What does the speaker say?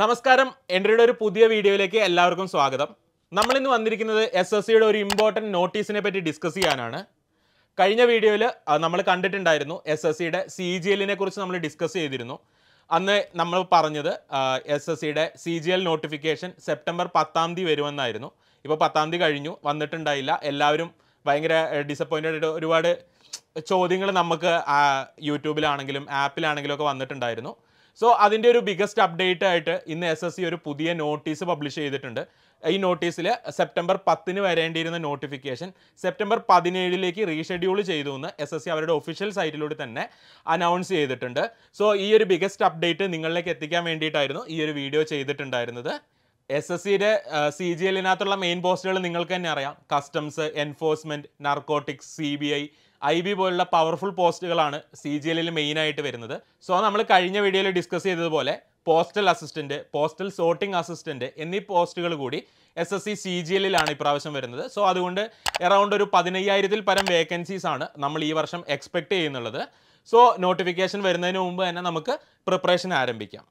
നമസ്കാരം എൻട്രിയുടെ ഒരു പുതിയ വീഡിയോയിലേക്ക് എല്ലാവർക്കും സ്വാഗതം നമ്മളിന്ന് വന്നിരിക്കുന്നത് എസ് എസ് സിയുടെ ഒരു ഇമ്പോർട്ടൻറ്റ് നോട്ടീസിനെ പറ്റി ഡിസ്കസ് ചെയ്യാനാണ് കഴിഞ്ഞ വീഡിയോയിൽ നമ്മൾ കണ്ടിട്ടുണ്ടായിരുന്നു എസ് എസ് സിയുടെ സി ജി എല്ലിനെ കുറിച്ച് നമ്മൾ ഡിസ്കസ് ചെയ്തിരുന്നു അന്ന് നമ്മൾ പറഞ്ഞത് എസ് എസ് സിയുടെ C G L notification September പത്താം തീയതി വരുമെന്നായിരുന്നു ഇപ്പോൾ പത്താം തീയതി കഴിഞ്ഞു വന്നിട്ടുണ്ടായില്ല എല്ലാവരും ഭയങ്കര ഡിസപ്പോയിൻറ്റഡ് ആയിട്ട് ഒരുപാട് ചോദ്യങ്ങൾ നമുക്ക് യൂട്യൂബിലാണെങ്കിലും ആപ്പിലാണെങ്കിലും ഒക്കെ വന്നിട്ടുണ്ടായിരുന്നു സോ അതിൻ്റെ ഒരു ബിഗസ്റ്റ് അപ്ഡേറ്റ് ആയിട്ട് ഇന്ന് എസ് എസ് സി ഒരു പുതിയ നോട്ടീസ് പബ്ലിഷ് ചെയ്തിട്ടുണ്ട് ഈ നോട്ടീസിൽ സെപ്റ്റംബർ പത്തിന് വരേണ്ടിയിരുന്ന നോട്ടിഫിക്കേഷൻ സെപ്റ്റംബർ പതിനേഴിലേക്ക് റീഷെഡ്യൂൾ ചെയ്തു എന്ന് എസ് എസ് സി അവരുടെ ഒഫീഷ്യൽ സൈറ്റിലൂടെ തന്നെ അനൗൺസ് ചെയ്തിട്ടുണ്ട് സോ ഈ ഒരു ബിഗസ്റ്റ് അപ്ഡേറ്റ് നിങ്ങളിലേക്ക് എത്തിക്കാൻ വേണ്ടിയിട്ടായിരുന്നു ഈ ഒരു വീഡിയോ ചെയ്തിട്ടുണ്ടായിരുന്നത് എസ് എസ് സിയുടെ സി ജി എല്ലിനകത്തുള്ള മെയിൻ പോസ്റ്റുകൾ നിങ്ങൾക്ക് തന്നെ അറിയാം customs enforcement narcotics C B I I B പോലുള്ള പവർഫുൾ പോസ്റ്റുകളാണ് സി ജി എല്ലിൽ മെയിനായിട്ട് വരുന്നത് സോ നമ്മൾ കഴിഞ്ഞ വീഡിയോയിൽ ഡിസ്കസ് ചെയ്തതുപോലെ postal assistant postal sorting assistant എന്നീ പോസ്റ്റുകൾ കൂടി S S C C G എല്ലിലാണ് ഇപ്രാവശ്യം വരുന്നത് സോ അതുകൊണ്ട് എറൗണ്ട് ഒരു പതിനയ്യായിരത്തിൽ പരം വേക്കൻസീസ് ആണ് നമ്മൾ ഈ വർഷം എക്സ്പെക്ട് ചെയ്യുന്നുള്ളത് സോ നോട്ടിഫിക്കേഷൻ വരുന്നതിന് മുമ്പ് തന്നെ നമുക്ക് പ്രിപ്പറേഷൻ ആരംഭിക്കാം